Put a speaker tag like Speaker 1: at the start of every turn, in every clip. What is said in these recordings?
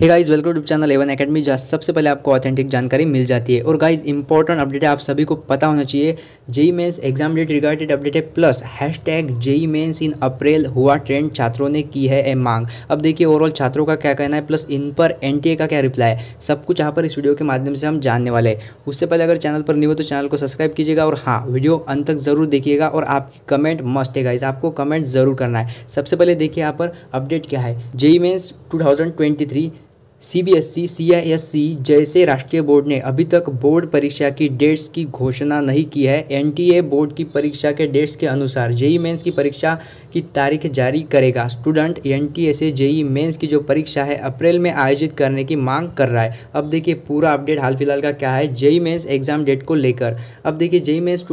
Speaker 1: hey guys welcome to channel Avon academy जहाँ सबसे पहले आपको ऑथेंटिक जानकारी मिल जाती है और गाइस इंपॉर्टेंट अपडेट है आप सभी को पता होना चाहिए JEE mains exam date regarded update है plus hashtag JEE mains in April हुआ ट्रेंड छात्रों ने की है ए मांग अब देखिए ओवरऑल छात्रों का क्या कहना है प्लस इन पर एन का क्या रिप्लाई है सब कुछ यहाँ पर इस वीडियो के माध्यम से हम जानने वाले हैं उससे पहले अगर चैनल पर नहीं हो तो चैनल को सब्सक्राइब कीजिएगा और हाँ वीडियो अंत तक ज़रूर देखिएगा और आपकी कमेंट मस्ट है गाइज आपको कमेंट ज़रूर करना है सबसे पहले देखिए यहाँ पर अपडेट क्या है जेई मेन्स टू सीबीएसई, सी जैसे राष्ट्रीय बोर्ड ने अभी तक बोर्ड परीक्षा की डेट्स की घोषणा नहीं की है एनटीए बोर्ड की परीक्षा के डेट्स के अनुसार जेई मेंस की परीक्षा की तारीख जारी करेगा स्टूडेंट एनटीए से जेई मेंस की जो परीक्षा है अप्रैल में आयोजित करने की मांग कर रहा है अब देखिए पूरा अपडेट हाल फिलहाल का क्या है जेई मेंस एग्जाम डेट को लेकर अब देखिए JEE mains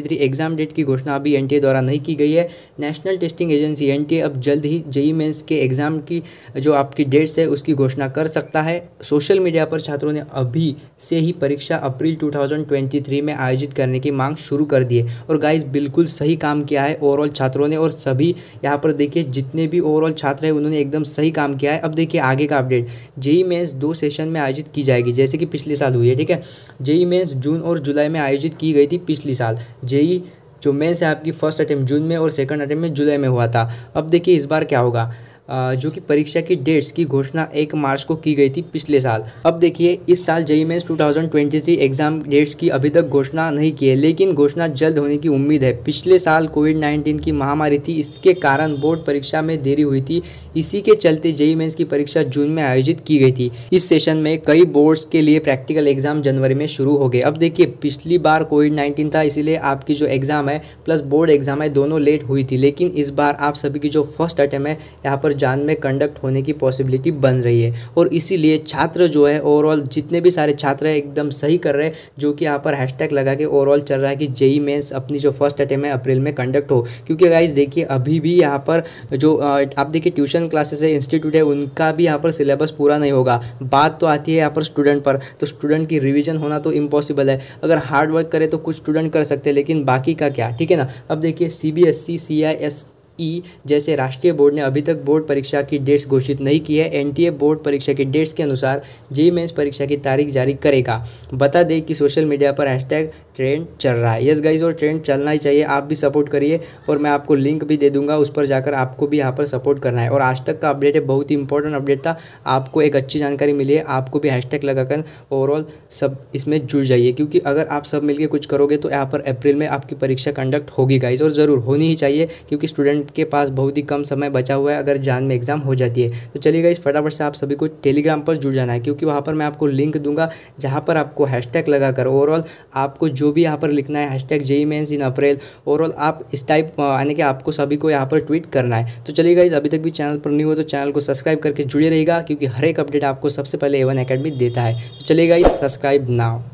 Speaker 1: three exam date की घोषणा अभी ए द्वारा नहीं की गई है नेशनल टेस्टिंग एजेंसी ए अब जल्द ही जेई मेंस के एग्जाम की जो आपकी डेट्स है उसकी घोषणा कर सकता है सोशल मीडिया पर छात्रों ने अभी से ही परीक्षा अप्रैल 2023 में आयोजित करने की मांग शुरू कर दी है और गाइस बिल्कुल सही काम किया है ओवरऑल छात्रों ने और सभी यहाँ पर देखिए जितने भी ओवरऑल छात्र हैं उन्होंने एकदम सही काम किया है अब देखिए आगे का अपडेट जेई मेन्स दो सेशन में आयोजित की जाएगी जैसे कि पिछले साल हुई है ठीक है जेई मेन्स जून और जुलाई में आयोजित की गई थी पिछले साल जेई जो मेन्स है आपकी फर्स्ट अटैम्प्ट जून में और सेकंड अटैम्प्ट में जुलाई में हुआ था अब देखिए इस बार क्या होगा जो कि परीक्षा की डेट्स की घोषणा एक मार्च को की गई थी पिछले साल अब देखिए इस साल JEE mains two exam dates की अभी तक घोषणा नहीं की है लेकिन घोषणा जल्द होने की उम्मीद है पिछले साल कोविड नाइन्टीन की महामारी थी इसके कारण बोर्ड परीक्षा में देरी हुई थी इसी के चलते जेई मेन्स की परीक्षा जून में आयोजित की गई थी इस सेशन में कई बोर्ड्स के लिए प्रैक्टिकल एग्जाम जनवरी में शुरू हो गए अब देखिए पिछली बार कोविड नाइन्टीन था इसीलिए आपकी जो एग्ज़ाम है प्लस बोर्ड एग्ज़ाम है दोनों लेट हुई थी लेकिन इस बार आप सभी की जो फर्स्ट अटैम्प है यहाँ पर जान में कंडक्ट होने की पॉसिबिलिटी बन रही है और इसीलिए छात्र जो है ओवरऑल जितने भी सारे छात्र हैं एकदम सही कर रहे हैं जो कि यहाँ पर हैशटैग लगा के ओवरऑल चल रहा है कि जेई मेन्स अपनी जो फर्स्ट अटैम्प है अप्रैल में कंडक्ट हो क्योंकि गाइज देखिए अभी भी यहाँ पर जो आप देखिए ट्यूशन क्लासेस है इंस्टीट्यूट है उनका भी यहाँ पर सिलेबस पूरा नहीं होगा बात तो आती है यहाँ पर स्टूडेंट पर तो स्टूडेंट की रिविजन होना तो इम्पॉसिबल है अगर हार्ड वर्क करे तो कुछ स्टूडेंट कर सकते हैं लेकिन बाकी का क्या ठीक है ना अब देखिए C B S C C I S E e, जैसे राष्ट्रीय बोर्ड ने अभी तक बोर्ड परीक्षा की डेट्स घोषित नहीं की है एन बोर्ड परीक्षा की डेट्स के अनुसार जेई मेन्स परीक्षा की तारीख जारी करेगा बता दें कि सोशल मीडिया पर हैशटैग ट्रेंड चल रहा है यस गाइज और ट्रेंड चलना ही चाहिए आप भी सपोर्ट करिए और मैं आपको लिंक भी दे दूंगा उस पर जाकर आपको भी यहाँ पर सपोर्ट करना है और आज तक का अपडेट है बहुत ही इंपॉर्टेंट अपडेट था आपको एक अच्छी जानकारी मिली है आपको भी हैशटैग लगाकर ओवरऑल सब इसमें जुड़ जाइए क्योंकि अगर आप सब मिलकर कुछ करोगे तो यहाँ पर अप्रैल में आपकी परीक्षा कंडक्ट होगी गाइज और ज़रूर होनी ही चाहिए क्योंकि स्टूडेंट सबके पास बहुत ही कम समय बचा हुआ है अगर जान में एग्जाम हो जाती है तो चलिएगा इस फटाफट से आप सभी को टेलीग्राम पर जुड़ जाना है क्योंकि वहाँ पर मैं आपको लिंक दूंगा जहाँ पर आपको हैशटैग लगाकर ओवरऑल आपको जो भी यहाँ पर लिखना है hashtag JEE mains in April overall आप इस टाइप यानी कि आपको सभी को यहाँ पर ट्वीट करना है तो चलिएगा इस अभी तक भी चैनल पर नहीं हो तो चैनल को सब्सक्राइब करके जुड़े रहेगा क्योंकि हर एक अपडेट आपको सबसे पहले एवन अकेडमी देता है तो चलेगा इस सब्सक्राइब नाउ